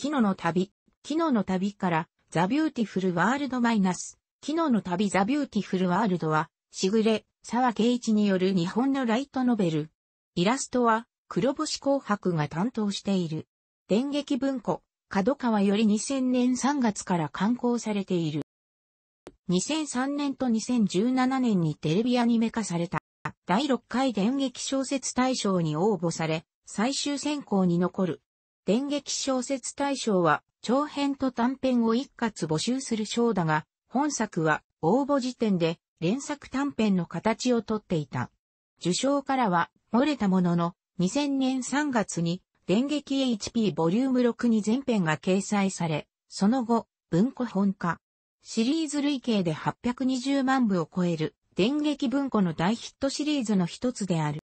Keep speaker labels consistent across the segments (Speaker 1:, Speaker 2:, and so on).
Speaker 1: キノの旅、キノの旅から、ザ・ビューティフル・ワールド・マイナス、キノの旅・ザ・ビューティフル・ワールドは、しぐれ、沢圭一による日本のライトノベル。イラストは、黒星紅白が担当している。電撃文庫、角川より2000年3月から刊行されている。2003年と2017年にテレビアニメ化された。第6回電撃小説大賞に応募され、最終選考に残る電撃小説大賞は長編と短編を一括募集する賞だが、本作は応募時点で連作短編の形をとっていた。受賞からは漏れたものの、2000年3月に電撃 HP ボリューム6に全編が掲載され、その後、文庫本化。シリーズ累計で820万部を超える電撃文庫の大ヒットシリーズの一つである。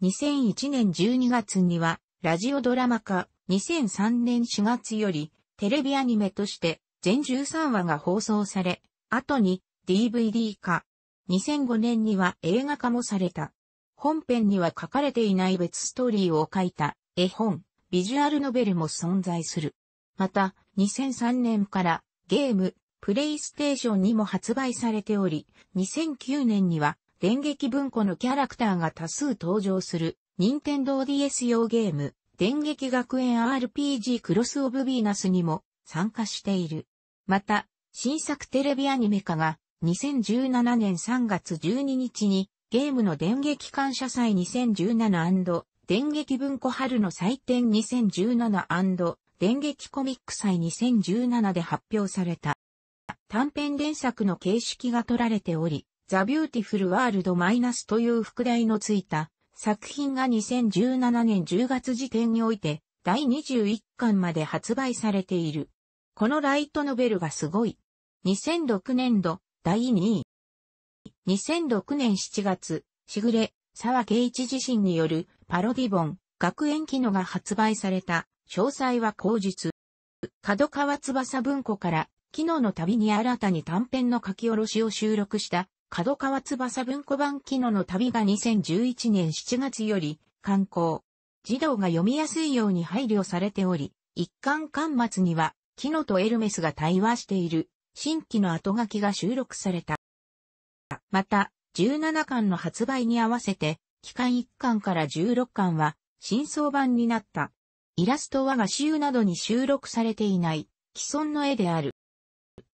Speaker 1: 2001年12月にはラジオドラマ化、2003年4月より、テレビアニメとして全13話が放送され、後に DVD 化。2005年には映画化もされた。本編には書かれていない別ストーリーを書いた絵本、ビジュアルノベルも存在する。また、2003年からゲーム、プレイステーションにも発売されており、2009年には電撃文庫のキャラクターが多数登場する任天堂 DS 用ゲーム、電撃学園 RPG クロスオブビーナスにも参加している。また、新作テレビアニメ化が2017年3月12日にゲームの電撃感謝祭2017電撃文庫春の祭典2017電撃コミック祭2017で発表された。短編連作の形式が取られており、ザ・ビューティフル・ワールド・マイナスという副題のついた作品が2017年10月時点において第21巻まで発売されている。このライトノベルがすごい。2006年度第2位。2006年7月、しぐれ、沢圭一自身によるパロディ本、学園機能が発売された、詳細は後日。角川翼文庫から、機能の旅に新たに短編の書き下ろしを収録した角川翼文庫版機能の旅が2011年7月より、刊行。児童が読みやすいように配慮されており、一巻巻末には、キノとエルメスが対話している、新規の後書きが収録された。また、17巻の発売に合わせて、期間1巻から16巻は、新装版になった。イラストは画集などに収録されていない、既存の絵である。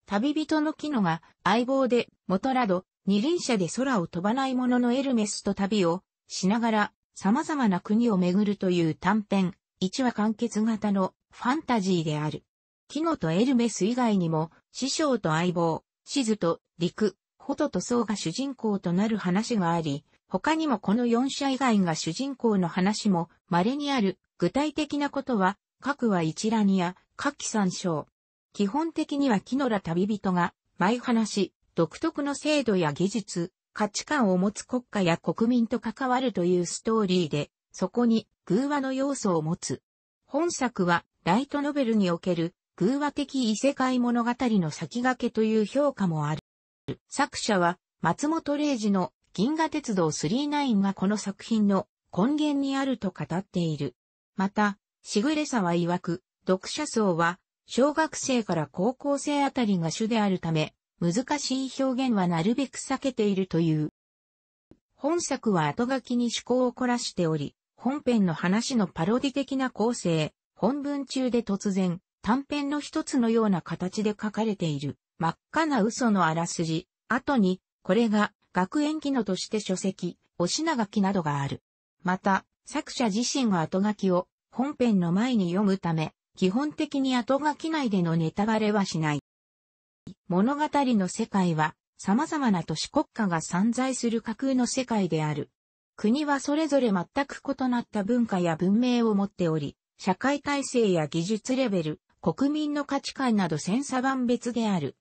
Speaker 1: 旅人のキノが相棒で、元ラド、二輪車で空を飛ばないもののエルメスと旅をしながら様々な国を巡るという短編、一話完結型のファンタジーである。キノとエルメス以外にも、師匠と相棒、シズと陸、ホトとソウが主人公となる話があり、他にもこの四者以外が主人公の話も稀にある具体的なことは、各は一覧や、各記参照。基本的にはキノら旅人が、毎話、独特の制度や技術、価値観を持つ国家や国民と関わるというストーリーで、そこに偶話の要素を持つ。本作はライトノベルにおける偶話的異世界物語の先駆けという評価もある。作者は松本零士の銀河鉄道39がこの作品の根源にあると語っている。また、しぐれさは曰く、読者層は小学生から高校生あたりが主であるため、難しい表現はなるべく避けているという。本作は後書きに趣向を凝らしており、本編の話のパロディ的な構成、本文中で突然、短編の一つのような形で書かれている、真っ赤な嘘のあらすじ、後に、これが学園機能として書籍、お品書きなどがある。また、作者自身が後書きを本編の前に読むため、基本的に後書き内でのネタバレはしない。物語の世界は様々な都市国家が散在する架空の世界である。国はそれぞれ全く異なった文化や文明を持っており、社会体制や技術レベル、国民の価値観など千差万別である。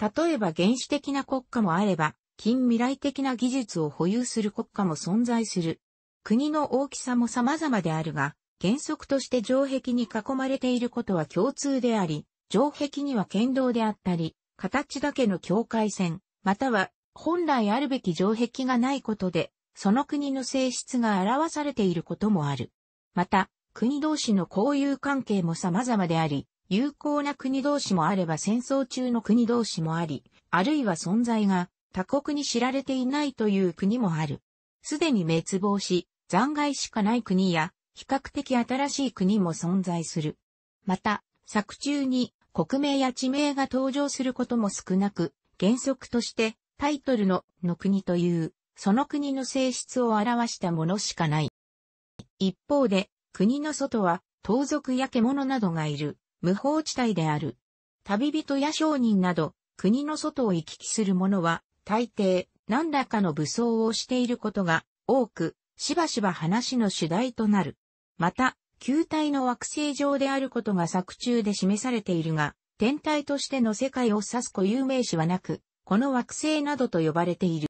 Speaker 1: 例えば原始的な国家もあれば、近未来的な技術を保有する国家も存在する。国の大きさも様々であるが、原則として城壁に囲まれていることは共通であり、城壁には剣道であったり、形だけの境界線、または本来あるべき城壁がないことで、その国の性質が表されていることもある。また、国同士の交友関係も様々であり、友好な国同士もあれば戦争中の国同士もあり、あるいは存在が他国に知られていないという国もある。すでに滅亡し、残骸しかない国や、比較的新しい国も存在する。また、作中に国名や地名が登場することも少なく、原則としてタイトルのの国という、その国の性質を表したものしかない。一方で、国の外は、盗賊や獣などがいる、無法地帯である。旅人や商人など、国の外を行き来する者は、大抵、何らかの武装をしていることが多く、しばしば話の主題となる。また、球体の惑星上であることが作中で示されているが、天体としての世界を指す固有名詞はなく、この惑星などと呼ばれている。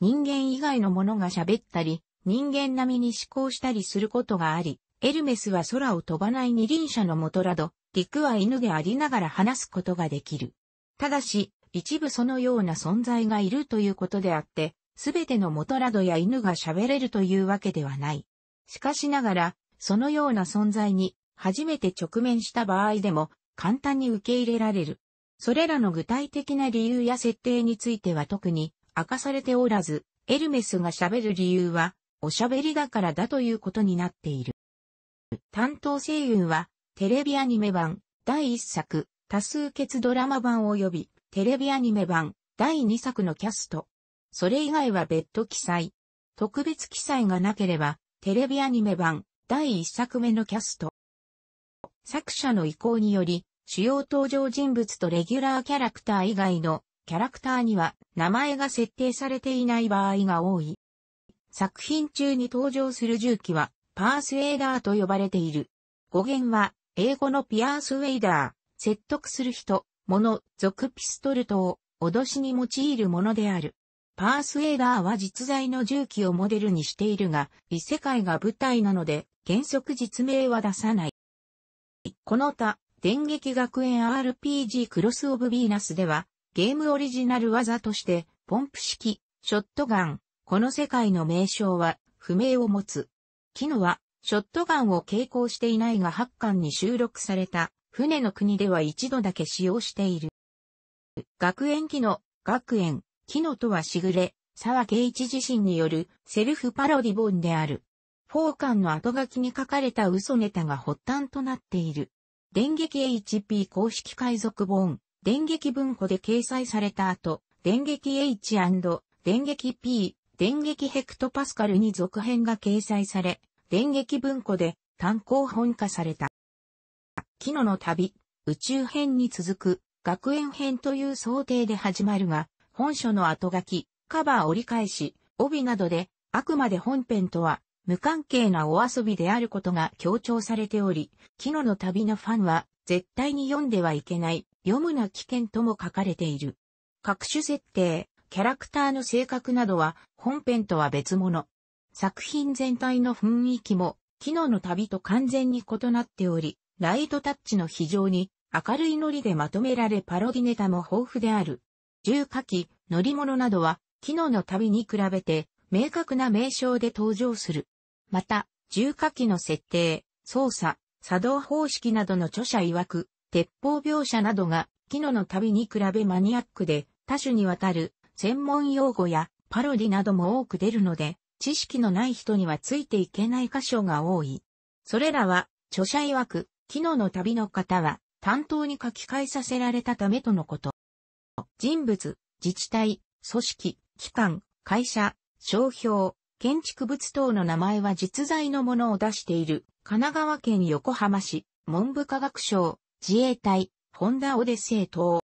Speaker 1: 人間以外のものが喋ったり、人間並みに思考したりすることがあり、エルメスは空を飛ばない二輪車のもとなど、陸は犬でありながら話すことができる。ただし、一部そのような存在がいるということであって、すべての元などや犬が喋れるというわけではない。しかしながら、そのような存在に初めて直面した場合でも簡単に受け入れられる。それらの具体的な理由や設定については特に明かされておらず、エルメスが喋る理由はおしゃべりだからだということになっている。担当声優はテレビアニメ版第1作多数決ドラマ版及びテレビアニメ版第2作のキャスト。それ以外は別途記載。特別記載がなければテレビアニメ版第1作目のキャスト。作者の意向により、主要登場人物とレギュラーキャラクター以外のキャラクターには名前が設定されていない場合が多い。作品中に登場する銃器はパースウェイダーと呼ばれている。語源は英語のピアースウェイダー、説得する人、物、属ピストル等を脅しに用いるものである。パースエーダーは実在の銃器をモデルにしているが、異世界が舞台なので、原則実名は出さない。この他、電撃学園 RPG クロスオブヴィーナスでは、ゲームオリジナル技として、ポンプ式、ショットガン、この世界の名称は、不明を持つ。キノは、ショットガンを携行していないが8巻に収録された、船の国では一度だけ使用している。学園機の、学園、木のとはしぐれ、沢圭一自身によるセルフパロディ本である。フォーカンの後書きに書かれた嘘ネタが発端となっている。電撃 HP 公式海賊本、電撃文庫で掲載された後、電撃 H& 電撃 P、電撃ヘクトパスカルに続編が掲載され、電撃文庫で単行本化された。キノの旅、宇宙編に続く学園編という想定で始まるが、本書の後書き、カバー折り返し、帯などで、あくまで本編とは、無関係なお遊びであることが強調されており、昨日の旅のファンは、絶対に読んではいけない、読むな危険とも書かれている。各種設定、キャラクターの性格などは、本編とは別物。作品全体の雰囲気も、昨日の旅と完全に異なっており、ライトタッチの非常に明るいノリでまとめられパロディネタも豊富である。重火器、乗り物などは、機能の旅に比べて、明確な名称で登場する。また、重火器の設定、操作、作動方式などの著者曰く、鉄砲描写などが、機能の旅に比べマニアックで、多種にわたる、専門用語や、パロディなども多く出るので、知識のない人にはついていけない箇所が多い。それらは、著者曰く、機能の旅の方は、担当に書き換えさせられたためとのこと。人物、自治体、組織、機関、会社、商標、建築物等の名前は実在のものを出している、神奈川県横浜市、文部科学省、自衛隊、ホンダオデセイ等。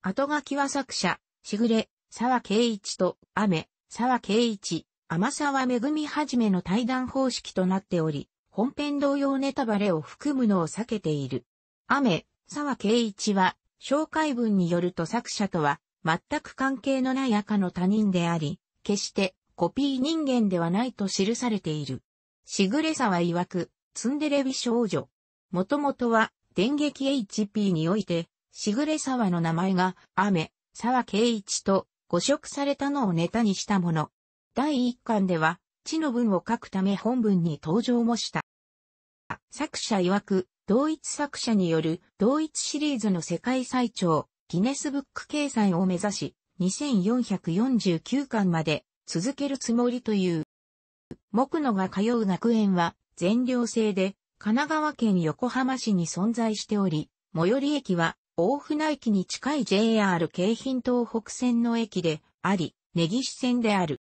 Speaker 1: 後書きは作者、しぐれ、沢圭一と、雨、沢圭一、天沢めぐみはじめの対談方式となっており、本編同様ネタバレを含むのを避けている。雨、沢圭一は、紹介文によると作者とは、全く関係のない赤の他人であり、決してコピー人間ではないと記されている。しぐれさは曰く、ツンデレ美少女。もともとは、電撃 HP において、しぐれ沢の名前が、雨、沢圭一と、誤植されたのをネタにしたもの。第一巻では、地の文を書くため本文に登場もした。作者曰く、同一作者による同一シリーズの世界最長、ギネスブック掲載を目指し、2449巻まで続けるつもりという。木野が通う学園は全寮制で神奈川県横浜市に存在しており、最寄り駅は大船駅に近い JR 京浜東北線の駅であり、根岸線である。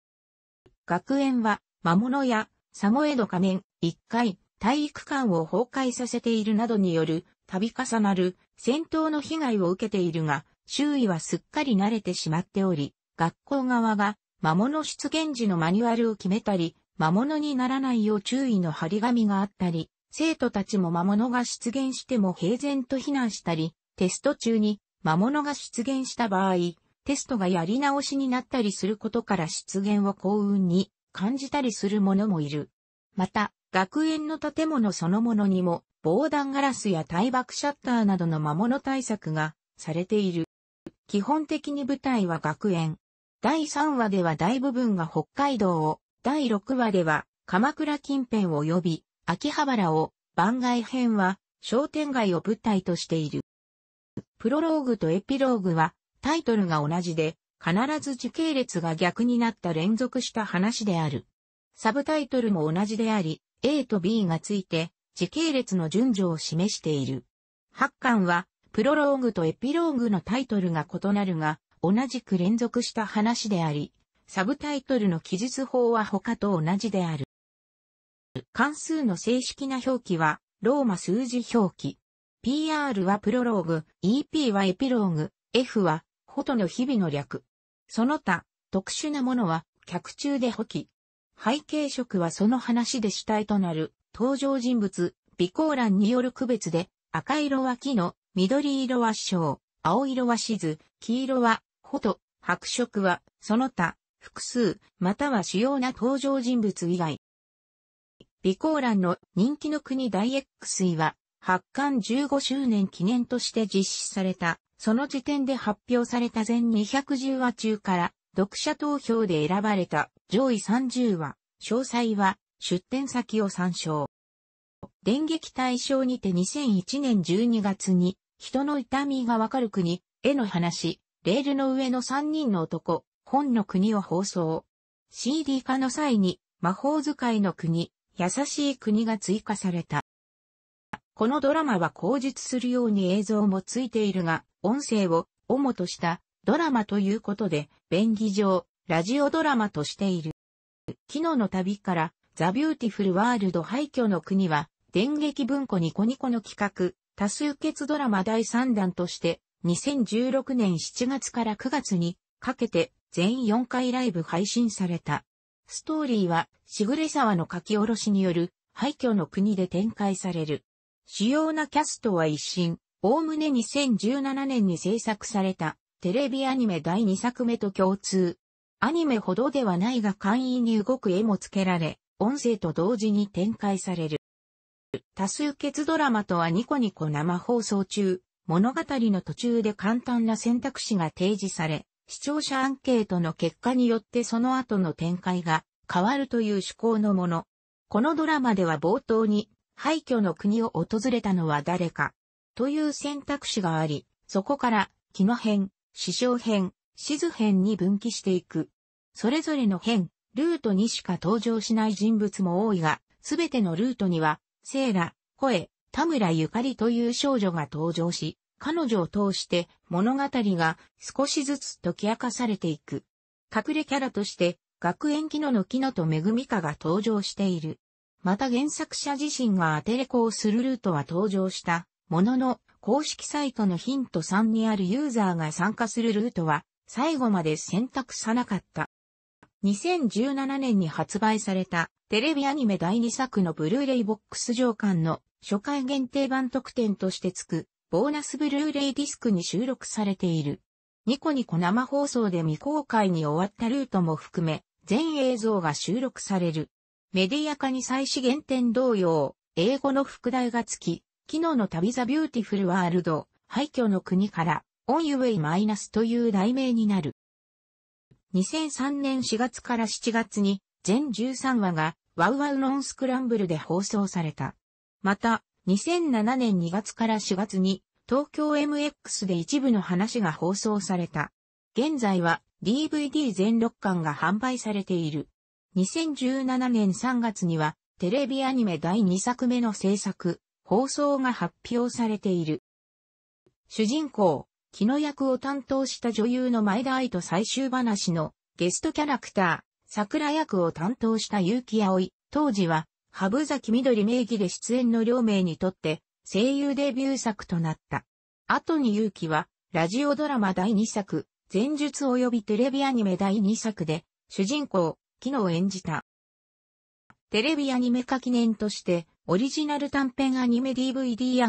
Speaker 1: 学園は魔物やサモエド仮面、1階、体育館を崩壊させているなどによる度重なる戦闘の被害を受けているが、周囲はすっかり慣れてしまっており、学校側が魔物出現時のマニュアルを決めたり、魔物にならないよう注意の張り紙があったり、生徒たちも魔物が出現しても平然と避難したり、テスト中に魔物が出現した場合、テストがやり直しになったりすることから出現を幸運に感じたりする者もいる。また、学園の建物そのものにも防弾ガラスや大爆シャッターなどの魔物対策がされている。基本的に舞台は学園。第3話では大部分が北海道を、第6話では鎌倉近辺及び秋葉原を、番外編は商店街を舞台としている。プロローグとエピローグはタイトルが同じで、必ず時系列が逆になった連続した話である。サブタイトルも同じであり、A と B がついて、時系列の順序を示している。八巻は、プロローグとエピローグのタイトルが異なるが、同じく連続した話であり、サブタイトルの記述法は他と同じである。関数の正式な表記は、ローマ数字表記。PR はプロローグ、EP はエピローグ、F は、ほとの日々の略。その他、特殊なものは、客中で補記。背景色はその話で主体となる登場人物、微光欄による区別で、赤色は木の、緑色は章、青色は静、黄色は、ほと、白色は、その他、複数、または主要な登場人物以外。微光欄の人気の国大 X 位は、発刊15周年記念として実施された、その時点で発表された全210話中から、読者投票で選ばれた上位30話、詳細は、出展先を参照。電撃対象にて2001年12月に、人の痛みがわかる国、絵の話、レールの上の3人の男、本の国を放送。CD 化の際に、魔法使いの国、優しい国が追加された。このドラマは口述するように映像もついているが、音声を主としたドラマということで、便宜上、ラジオドラマとしている。昨日の旅から、ザ・ビューティフル・ワールド廃墟の国は、電撃文庫ニコニコの企画、多数決ドラマ第3弾として、2016年7月から9月にかけて全4回ライブ配信された。ストーリーは、しぐれ沢の書き下ろしによる廃墟の国で展開される。主要なキャストは一新、おおむね2017年に制作されたテレビアニメ第2作目と共通。アニメほどではないが簡易に動く絵も付けられ、音声と同時に展開される。多数決ドラマとはニコニコ生放送中、物語の途中で簡単な選択肢が提示され、視聴者アンケートの結果によってその後の展開が変わるという趣向のもの。このドラマでは冒頭に廃墟の国を訪れたのは誰かという選択肢があり、そこから、木の編、師匠編、地図編に分岐していく。それぞれの編、ルートにしか登場しない人物も多いが、すべてのルートには、セーラ、コエ、田村ゆかりという少女が登場し、彼女を通して物語が少しずつ解き明かされていく。隠れキャラとして、学園機能の機能とめぐみかが登場している。また原作者自身がアテレコをするルートは登場した、ものの、公式サイトのヒント3にあるユーザーが参加するルートは最後まで選択さなかった。2017年に発売されたテレビアニメ第2作のブルーレイボックス上巻の初回限定版特典として付くボーナスブルーレイディスクに収録されている。ニコニコ生放送で未公開に終わったルートも含め全映像が収録される。メディア化に再始限点同様、英語の副題が付き、昨日の旅ザビューティフルワールド、廃墟の国からオンユウェイマイナスという題名になる。2003年4月から7月に全13話がワウワウノンスクランブルで放送された。また、2007年2月から4月に東京 MX で一部の話が放送された。現在は DVD 全6巻が販売されている。2017年3月にはテレビアニメ第2作目の制作、放送が発表されている。主人公、木の役を担当した女優の前田愛と最終話のゲストキャラクター、桜役を担当した結城葵、当時は、羽生キ緑名義で出演の両名にとって、声優デビュー作となった。後に結城は、ラジオドラマ第2作、前述及びテレビアニメ第2作で、主人公、木野を演じた。テレビアニメ化記念として、オリジナル短編アニメ DVD&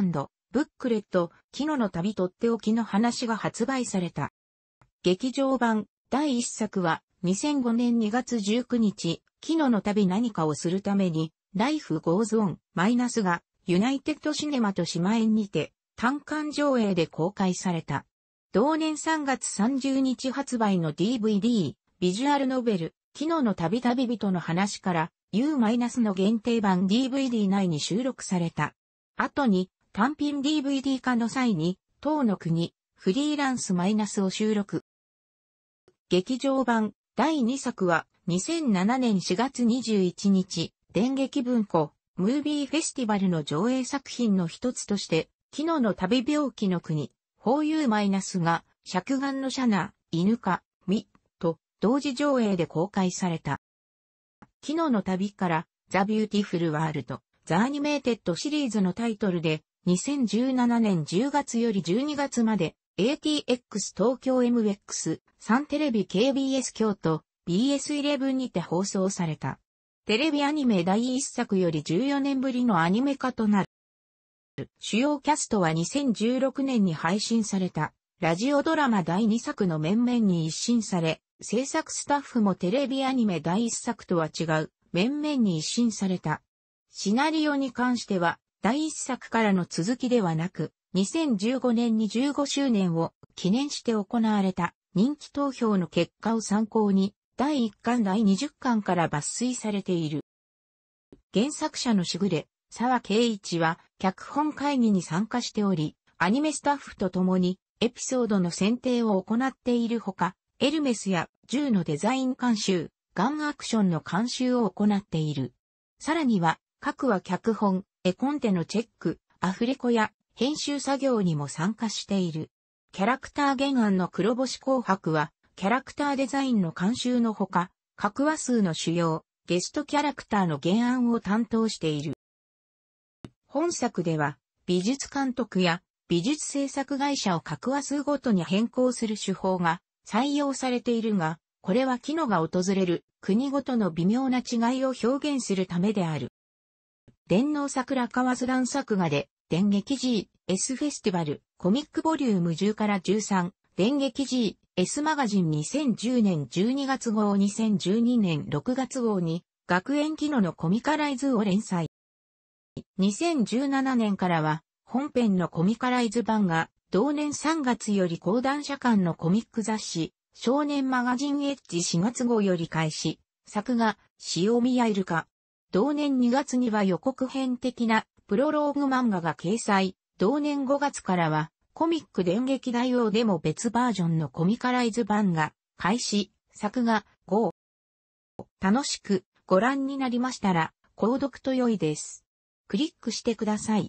Speaker 1: ブックレット、キノの旅とっておきの話が発売された。劇場版第1作は2005年2月19日、キノの旅何かをするために、ライフゴーズオンマイナスがユナイテッドシネマと島園にて単館上映で公開された。同年3月30日発売の DVD、ビジュアルノベル、昨日の旅旅人の話から U- の限定版 DVD 内に収録された。後に単品 DVD 化の際に、当の国、フリーランスマイナスを収録。劇場版第2作は2007年4月21日、電撃文庫、ムービーフェスティバルの上映作品の一つとして、昨日の旅病気の国、法遊マイナスが、尺眼のシャナ、犬か、ミ、と、同時上映で公開された。昨日の旅から、ザ・ビューティフル・ワールド、ザ・アニメーテッドシリーズのタイトルで、2017年10月より12月まで ATX 東京 MX、サンテレビ KBS 京都、BS11 にて放送された。テレビアニメ第1作より14年ぶりのアニメ化となる。主要キャストは2016年に配信された、ラジオドラマ第2作の面々に一新され、制作スタッフもテレビアニメ第1作とは違う、面々に一新された。シナリオに関しては、第一作からの続きではなく、2015年に15周年を記念して行われた人気投票の結果を参考に、第1巻第20巻から抜粋されている。原作者のしぐれ、沢圭一は、脚本会議に参加しており、アニメスタッフと共に、エピソードの選定を行っているほか、エルメスや銃のデザイン監修、ガンアクションの監修を行っている。さらには、各は脚本、絵コンテのチェック、アフレコや編集作業にも参加している。キャラクター原案の黒星紅白は、キャラクターデザインの監修のほか、各話数の主要、ゲストキャラクターの原案を担当している。本作では、美術監督や美術制作会社を各話数ごとに変更する手法が採用されているが、これは機能が訪れる国ごとの微妙な違いを表現するためである。電脳桜川津覧作画で、電撃 G.S フェスティバル、コミックボリューム10から13、電撃 G.S マガジン2010年12月号2012年6月号に、学園機能のコミカライズを連載。2017年からは、本編のコミカライズ版が、同年3月より講談社間のコミック雑誌、少年マガジンエッジ4月号より開始、作画、塩宮イルカ、同年2月には予告編的なプロローグ漫画が掲載、同年5月からはコミック電撃大王でも別バージョンのコミカライズ版が開始、作画5。楽しくご覧になりましたら、購読と良いです。クリックしてください。